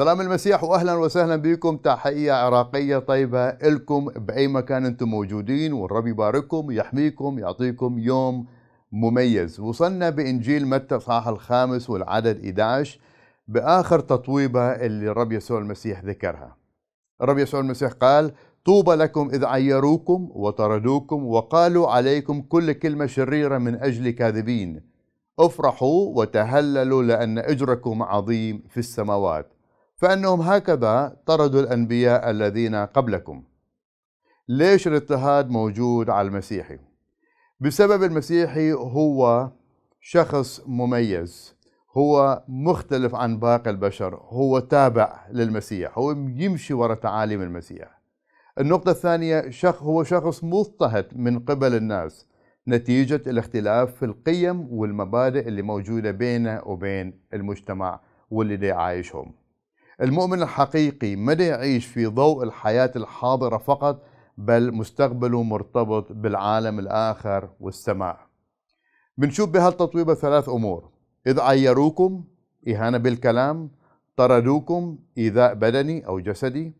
سلام المسيح واهلا وسهلا بكم تحيه عراقيه طيبه لكم باي مكان انتم موجودين والرب يبارككم ويحميكم يعطيكم يوم مميز وصلنا بانجيل متى الاصحاح الخامس والعدد 11 باخر تطويبه اللي الرب يسوع المسيح ذكرها الرب يسوع المسيح قال طوبى لكم اذ عيروكم وطردوكم وقالوا عليكم كل كلمه شريره من اجل كاذبين افرحوا وتهللوا لان اجركم عظيم في السماوات فأنهم هكذا طردوا الأنبياء الذين قبلكم ليش الاضطهاد موجود على المسيحي بسبب المسيحي هو شخص مميز هو مختلف عن باقي البشر هو تابع للمسيح هو يمشي وراء تعاليم المسيح النقطة الثانية شخ هو شخص مضطهد من قبل الناس نتيجة الاختلاف في القيم والمبادئ اللي موجودة بينه وبين المجتمع واللي عايشهم المؤمن الحقيقي ما يعيش في ضوء الحياة الحاضرة فقط بل مستقبله مرتبط بالعالم الآخر والسماء بنشوف بهالتطويبة ثلاث أمور إذ عيروكم إهانة بالكلام طردوكم إيذاء بدني أو جسدي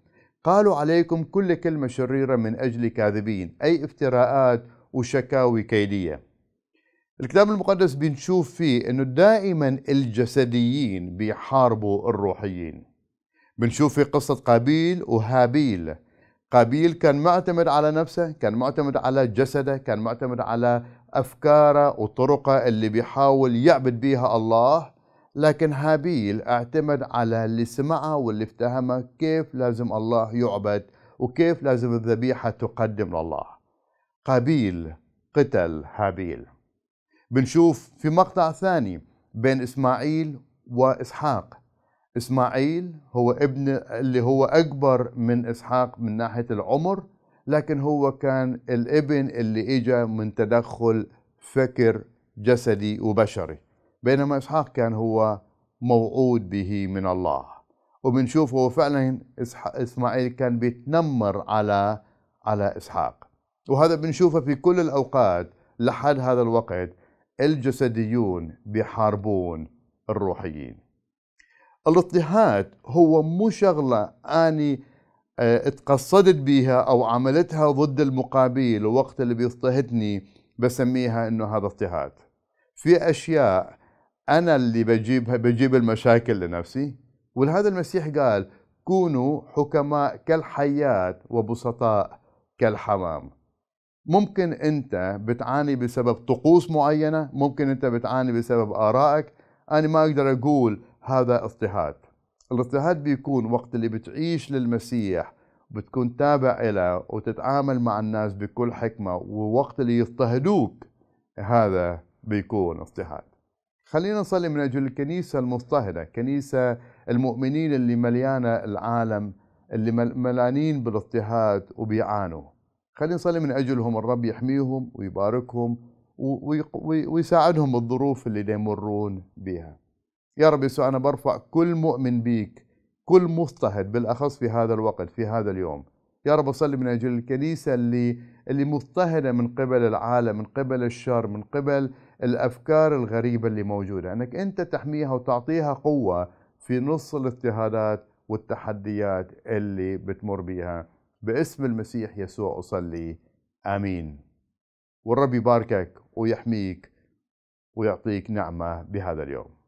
قالوا عليكم كل كلمة شريرة من أجل كاذبين أي افتراءات وشكاوي كيدية الكتاب المقدس بنشوف فيه أنه دائما الجسديين بيحاربوا الروحيين بنشوف في قصة قابيل وهابيل قابيل كان معتمد على نفسه كان معتمد على جسده كان معتمد على أفكاره وطرقه اللي بيحاول يعبد بيها الله لكن هابيل اعتمد على اللي سمعه واللي افتهمه كيف لازم الله يعبد وكيف لازم الذبيحة تقدم لله قابيل قتل هابيل بنشوف في مقطع ثاني بين إسماعيل وإسحاق اسماعيل هو ابن اللي هو اكبر من اسحاق من ناحيه العمر لكن هو كان الابن اللي اجى من تدخل فكر جسدي وبشري بينما اسحاق كان هو موعود به من الله وبنشوف هو فعلا اسماعيل كان بيتنمر على على اسحاق وهذا بنشوفه في كل الاوقات لحد هذا الوقت الجسديون بيحاربون الروحيين الاضطهاد هو مو شغلة أني آه، اتقصدت بيها أو عملتها ضد المقابل وقت اللي بيضطهدني بسميها إنه هذا اضطهاد في أشياء أنا اللي بجيبها بجيب المشاكل لنفسي ولهذا المسيح قال كونوا حكماء كالحيات وبسطاء كالحمام ممكن انت بتعاني بسبب طقوس معينه ممكن انت بتعاني بسبب ارائك انا ما اقدر اقول هذا اضطهاد الاضطهاد بيكون وقت اللي بتعيش للمسيح بتكون تابع له وتتعامل مع الناس بكل حكمة ووقت اللي يضطهدوك هذا بيكون اضطهاد خلينا نصلي من أجل الكنيسة المضطهدة كنيسة المؤمنين اللي مليانة العالم اللي ملانين بالاضطهاد وبيعانوا خلينا نصلي من أجلهم الرب يحميهم ويباركهم ويساعدهم بالظروف اللي يمرون بها يا رب يسوع أنا برفع كل مؤمن بيك كل مضطهد بالأخص في هذا الوقت في هذا اليوم يا رب أصلي من أجل الكنيسة اللي اللي مضطهدة من قبل العالم من قبل الشر من قبل الأفكار الغريبة اللي موجودة أنك أنت تحميها وتعطيها قوة في نص الاضطهادات والتحديات اللي بتمر بها باسم المسيح يسوع أصلي آمين والرب يباركك ويحميك ويعطيك نعمة بهذا اليوم